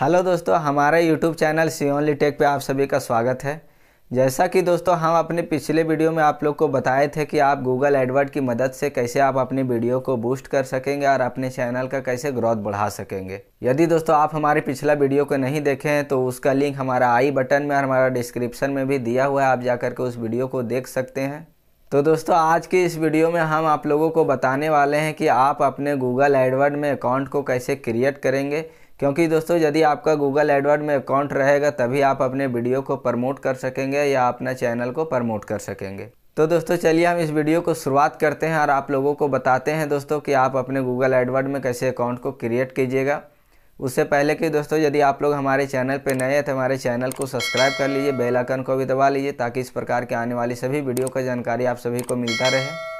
hello दोस्तों हमारे YouTube channel C only tech पे आप सभी का स्वागत है जैसा कि दोस्तों हम अपने पिछले वीडियो में आप लोग को बताए थे कि आप गूगल एडवर्ड की मदद से कैसे आप अपनी वीडियो को बूस्ट कर सकेंगे और अपने चैनल का कैसे ग्रोथ बढ़ा सकेंगे यदि दोस्तों आप हमारे पिछला वीडियो को नहीं देखे हैं तो उसका लिंक हमारा आई बटन में और हमारा डिस्क्रिप्शन में भी दिया हुआ है आप जाकर के उस वीडियो को देख सकते हैं तो दोस्तों आज की इस वीडियो में हम आप लोगों को बताने वाले हैं कि आप अपने गूगल एडवर्ड में अकाउंट को कैसे क्रिएट करेंगे क्योंकि दोस्तों यदि आपका गूगल एडवर्ड में अकाउंट रहेगा तभी आप अपने वीडियो को प्रमोट कर सकेंगे या अपना चैनल को प्रमोट कर सकेंगे तो दोस्तों चलिए हम इस वीडियो को शुरुआत करते हैं और आप लोगों को बताते हैं दोस्तों कि आप अपने गूगल एडवर्ड में कैसे अकाउंट को क्रिएट कीजिएगा उससे पहले कि दोस्तों यदि आप लोग हमारे चैनल पर नए हैं तो हमारे चैनल को सब्सक्राइब कर लीजिए बेल आइकन को भी दबा लीजिए ताकि इस प्रकार के आने वाली सभी वीडियो का जानकारी आप सभी को मिलता रहे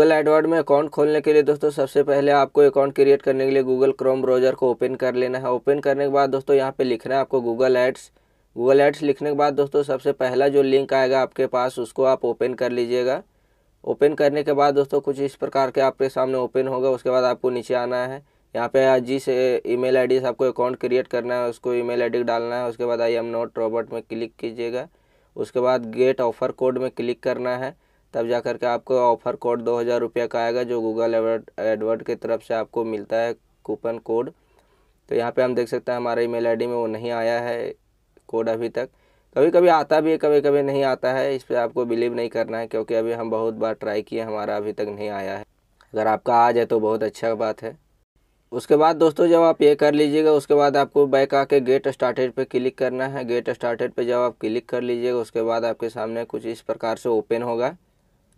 गूगल एडवर्ड में अकाउंट खोलने के लिए दोस्तों सबसे पहले आपको अकाउंट क्रिएट करने के लिए गूगल क्रोम ब्राउज़र को ओपन कर लेना है ओपन करने के बाद दोस्तों यहाँ पे लिखना है आपको गूगल एड्स गूगल एड्स लिखने के बाद दोस्तों सबसे पहला जो लिंक आएगा आपके पास उसको आप ओपन कर लीजिएगा ओपन करने के बाद दोस्तों कुछ इस प्रकार के आपके सामने ओपन होगा उसके बाद आपको नीचे आना है यहाँ पे जिस आई डी से आपको अकाउंट क्रिएट करना है उसको आई डी डालना है उसके बाद आई एम नॉट रॉबर्ट में क्लिक कीजिएगा उसके बाद गेट ऑफर कोड में क्लिक करना है तब जा कर के आपको ऑफ़र कोड दो हज़ार रुपये का आएगा जो गूगल एडवर्ड की तरफ से आपको मिलता है कूपन कोड तो यहाँ पे हम देख सकते हैं हमारे ईमेल आईडी में वो नहीं आया है कोड अभी तक कभी कभी आता भी है कभी कभी नहीं आता है इस पर आपको बिलीव नहीं करना है क्योंकि अभी हम बहुत बार ट्राई किए हमारा अभी तक नहीं आया है अगर आपका आ जाए तो बहुत अच्छा बात है उसके बाद दोस्तों जब आप ये कर लीजिएगा उसके बाद आपको बैक आके गेट स्टार्टेड पे क्लिक करना है गेट स्टार्टेड पे जब आप क्लिक कर लीजिएगा उसके बाद आपके सामने कुछ इस प्रकार से ओपन होगा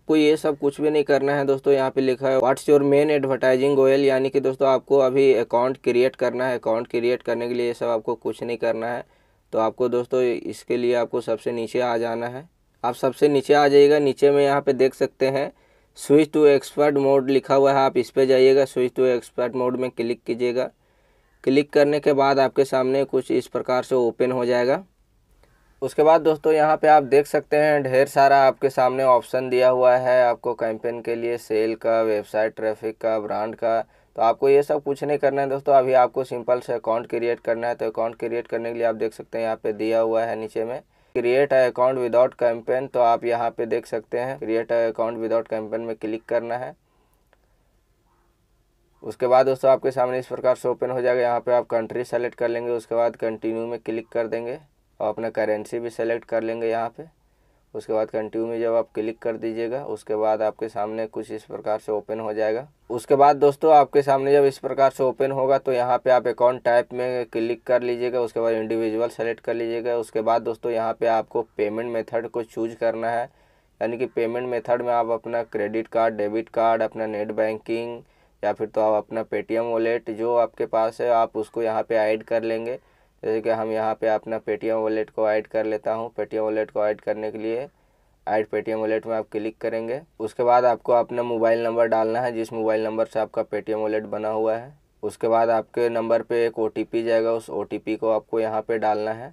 आपको ये सब कुछ भी नहीं करना है दोस्तों यहाँ पे लिखा है what's your main advertising goal यानी कि दोस्तों आपको अभी अकाउंट क्रिएट करना है अकाउंट क्रिएट करने के लिए ये सब आपको कुछ नहीं करना है तो आपको दोस्तों इसके लिए आपको सबसे नीचे आ जाना है आप सबसे नीचे आ जाइएगा नीचे में यहाँ पर देख सकते हैं स्विच टू एक्सपर्ट मोड लिखा हुआ है आप इस पर जाइएगा स्विच टू एक्सपर्ट मोड में क्लिक कीजिएगा क्लिक करने के बाद आपके सामने कुछ इस प्रकार से ओपन हो जाएगा उसके बाद दोस्तों यहाँ पे आप देख सकते हैं ढेर सारा आपके सामने ऑप्शन दिया हुआ है आपको कैंपेन के लिए सेल का वेबसाइट ट्रैफिक का ब्रांड का तो आपको ये सब कुछ नहीं करना है दोस्तों अभी आपको सिंपल से अकाउंट क्रिएट करना है तो अकाउंट क्रिएट करने के लिए आप देख सकते हैं यहाँ पे दिया हुआ है नीचे में क्रिएट अकाउंट विदाउट कैंपेन तो आप यहाँ पे देख सकते हैं क्रिएट अकाउंट विदाउट कैंपेन में क्लिक करना है उसके बाद दोस्तों आपके सामने इस प्रकार से ओपन हो जाएगा यहाँ पे आप कंट्री सेलेक्ट कर लेंगे उसके बाद कंटिन्यू में क्लिक कर देंगे और अपना करेंसी भी सेलेक्ट कर लेंगे यहाँ पे उसके बाद कंटिन्यू में जब आप क्लिक कर दीजिएगा उसके बाद आपके सामने कुछ इस प्रकार से ओपन हो जाएगा उसके बाद दोस्तों आपके सामने जब इस प्रकार से ओपन होगा तो यहाँ पे आप अकाउंट टाइप में क्लिक कर लीजिएगा उसके बाद इंडिविजुअल सेलेक्ट कर लीजिएगा उसके बाद दोस्तों यहाँ पे आपको पेमेंट मेथड को चूज करना है यानी कि पेमेंट मेथड में आप अपना क्रेडिट कार्ड डेबिट कार्ड अपना नेट बैंकिंग या फिर तो आप अपना पेटीएम वॉलेट जो आपके पास है आप उसको यहाँ पर ऐड कर लेंगे जैसे कि हम यहाँ पे अपना पेटीएम वॉलेट को ऐड कर लेता हूँ पेटीएम वॉलेट को ऐड करने के लिए ऐड पेटीएम वॉलेट में आप क्लिक करेंगे उसके बाद आपको अपना मोबाइल नंबर डालना है जिस मोबाइल नंबर से आपका पेटीएम वॉलेट बना हुआ है उसके बाद आपके नंबर पे एक ओ जाएगा उस ओ को आपको यहाँ पे डालना है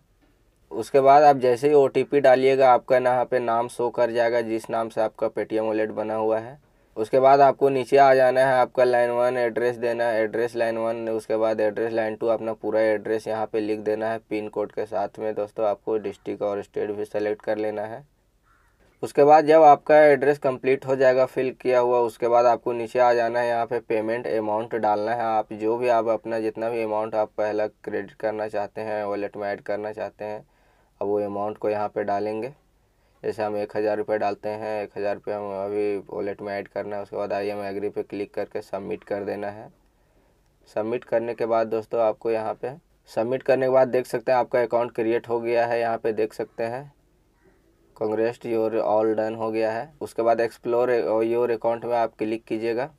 उसके बाद आप जैसे ही ओ डालिएगा आपका यहाँ पे नाम शो कर जाएगा जिस नाम से आपका पेटीएम वॉलेट बना हुआ है उसके बाद आपको नीचे आ जाना है आपका लाइन वन एड्रेस देना है एड्रेस लाइन वन उसके बाद एड्रेस लाइन टू अपना पूरा एड्रेस यहाँ पे लिख देना है पिन कोड के साथ में दोस्तों आपको डिस्ट्रिक्ट और स्टेट भी सेलेक्ट कर लेना है उसके बाद जब आपका एड्रेस कंप्लीट हो जाएगा फिल किया हुआ उसके बाद आपको नीचे आ जाना है यहाँ पे पेमेंट अमाउंट डालना है आप जो भी आप अपना जितना भी अमाउंट आप पहला क्रेडिट करना चाहते हैं वॉलेट में ऐड करना चाहते हैं अब वो अमाउंट को यहाँ पे डालेंगे जैसे हम एक हज़ार रुपये डालते हैं एक हज़ार रुपये हम अभी वॉलेट में ऐड करना है उसके बाद आई एम एग्री पे क्लिक करके सबमिट कर देना है सबमिट करने के बाद दोस्तों आपको यहाँ पे सबमिट करने के बाद देख सकते हैं आपका अकाउंट क्रिएट हो गया है यहाँ पे देख सकते हैं कांग्रेस योर ऑल डन हो गया है उसके बाद एक्सप्लोर योर अकाउंट में आप क्लिक कीजिएगा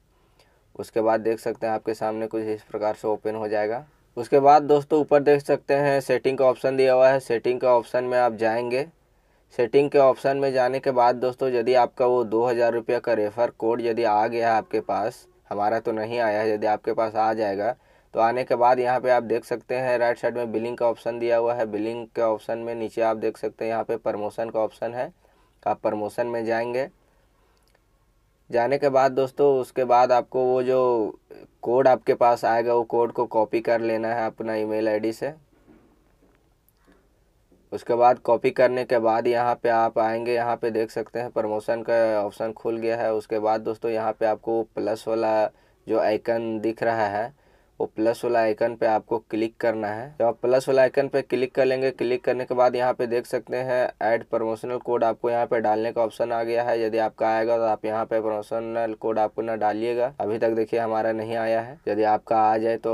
उसके बाद देख सकते हैं आपके सामने कुछ इस प्रकार से ओपन हो जाएगा उसके बाद दोस्तों ऊपर देख सकते हैं सेटिंग का ऑप्शन दिया हुआ है सेटिंग का ऑप्शन में आप जाएंगे सेटिंग के ऑप्शन में जाने के बाद दोस्तों यदि आपका वो दो हज़ार रुपये का रेफ़र कोड यदि आ गया आपके पास हमारा तो नहीं आया है यदि आपके पास आ जाएगा तो आने के बाद यहाँ पे आप देख सकते हैं राइट साइड में बिलिंग का ऑप्शन दिया हुआ है बिलिंग के ऑप्शन में नीचे आप देख सकते हैं यहाँ पे प्रमोशन का ऑप्शन है तो आप प्रमोशन में जाएंगे जाने के बाद दोस्तों उसके बाद आपको वो जो कोड आपके पास आएगा वो कोड को कॉपी कर लेना है अपना ईमेल आईडी से उसके बाद कॉपी करने के बाद यहाँ पे आप आएंगे यहाँ पे देख सकते हैं प्रमोशन का ऑप्शन खुल गया है उसके बाद दोस्तों यहाँ पे आपको प्लस वाला जो आइकन दिख रहा है वो प्लस वाला आइकन पे आपको क्लिक करना है जब आप प्लस वाला आइकन पे क्लिक कर लेंगे क्लिक करने के बाद यहाँ पे देख सकते हैं ऐड प्रमोशनल कोड आपको यहाँ पे डालने का ऑप्शन आ गया है यदि आपका आएगा तो आप यहाँ पे प्रमोशनल कोड आपको ना डालिएगा अभी तक देखिए हमारा नहीं आया है यदि आपका आ जाए तो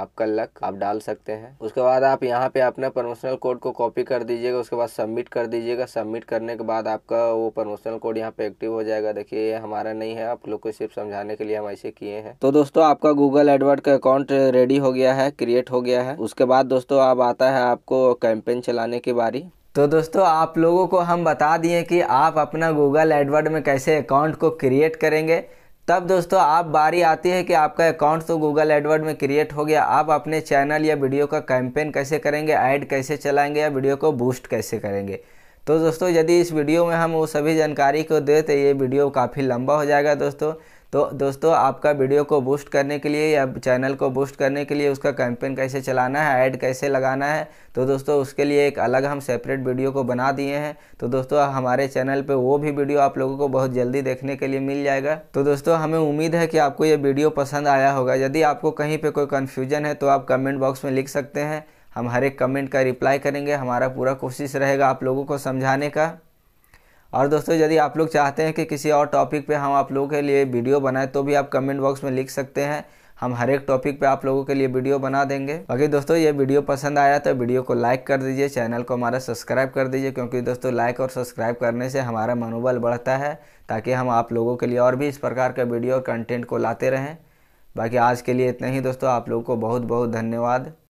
आपका लक आप डाल सकते हैं उसके बाद आप यहाँ पे अपने प्रमोशनल कोड को कॉपी कर दीजिएगा उसके बाद सबमिट कर दीजिएगा सबमिट करने के बाद आपका वो प्रमोशनल कोड यहाँ पे एक्टिव हो जाएगा देखिए ये हमारा नहीं है आप लोग को सिर्फ समझाने के लिए हम ऐसे किए हैं तो दोस्तों आपका गूगल एडवर्ड का अकाउंट रेडी हो गया है क्रिएट हो गया है उसके बाद दोस्तों अब आता है आपको कैंपेन चलाने की बारी तो दोस्तों आप लोगों को हम बता दिए कि आप अपना गूगल एडवर्ड में कैसे अकाउंट को क्रिएट करेंगे तब दोस्तों आप बारी आती है कि आपका अकाउंट तो गूगल एडवर्ड में क्रिएट हो गया आप अपने चैनल या वीडियो का कैंपेन कैसे करेंगे ऐड कैसे चलाएंगे या वीडियो को बूस्ट कैसे करेंगे तो दोस्तों यदि इस वीडियो में हम वो सभी जानकारी को दें तो ये वीडियो काफ़ी लंबा हो जाएगा दोस्तों तो दोस्तों आपका वीडियो को बूस्ट करने के लिए या चैनल को बूस्ट करने के लिए उसका कैंपेन कैसे चलाना है ऐड कैसे लगाना है तो दोस्तों उसके लिए एक अलग हम सेपरेट वीडियो को बना दिए हैं तो दोस्तों हमारे चैनल पे वो भी वीडियो आप लोगों को बहुत जल्दी देखने के लिए मिल जाएगा तो दोस्तों हमें उम्मीद है कि आपको ये वीडियो पसंद आया होगा यदि आपको कहीं पर कोई कन्फ्यूजन है तो आप कमेंट बॉक्स में लिख सकते हैं हम हर एक कमेंट का रिप्लाई करेंगे हमारा पूरा कोशिश रहेगा आप लोगों को समझाने का और दोस्तों यदि आप लोग चाहते हैं कि किसी और टॉपिक पे हम आप लोगों के लिए वीडियो बनाए तो भी आप कमेंट बॉक्स में लिख सकते हैं हम हर एक टॉपिक पे आप लोगों के लिए वीडियो बना देंगे बाकी दोस्तों ये वीडियो पसंद आया तो वीडियो को लाइक कर दीजिए चैनल को हमारा सब्सक्राइब कर दीजिए क्योंकि दोस्तों लाइक और सब्सक्राइब करने से हमारा मनोबल बढ़ता है ताकि हम आप लोगों के लिए और भी इस प्रकार का वीडियो और कंटेंट को लाते रहें बाकी आज के लिए इतना ही दोस्तों आप लोगों को बहुत बहुत धन्यवाद